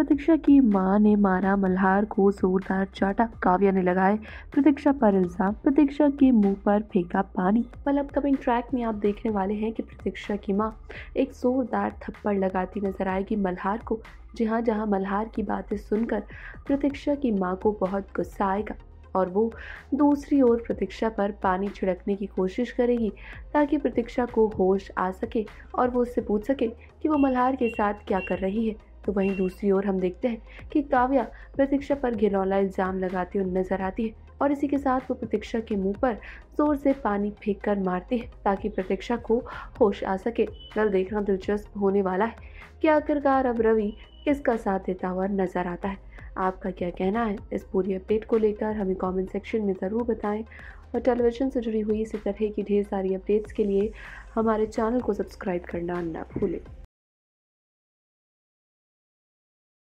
प्रतीक्षा की मां ने मारा मल्हार को जोरदार चाटा काव्या ने लगाए प्रतीक्षा पर इल्जाम प्रतीक्षा के मुंह पर फेंका पानी पल अपकमिंग ट्रैक में आप देखने वाले हैं कि प्रतीक्षा की मां एक जोरदार थप्पड़ लगाती नजर आएगी मल्हार को जहां जहां जहाँ मल्हार की बातें सुनकर प्रतीक्षा की माँ को बहुत गुस्सा आएगा और वो दूसरी ओर प्रतीक्षा पर पानी छिड़कने की कोशिश करेगी ताकि प्रतीक्षा को होश आ सके और वो उससे पूछ सके कि वो मल्हार के साथ क्या कर रही है तो वहीं दूसरी ओर हम देखते हैं कि काव्या प्रतीक्षा पर घिनौला इल्ज़ाम लगाती हुई नजर आती है और इसी के साथ वो प्रतीक्षा के मुंह पर जोर से पानी फेंक कर मारती है ताकि प्रतीक्षा को होश आ सके कल देखना दिलचस्प होने वाला है कि आखिरकार अब रवि किसका साथ देता हुआ नजर आता है आपका क्या कहना है इस पूरी अपडेट को लेकर हमें कमेंट सेक्शन में ज़रूर बताएं और टेलीविज़न से जुड़ी हुई इसी तरह की ढेर सारी अपडेट्स के लिए हमारे चैनल को सब्सक्राइब करना ना भूलें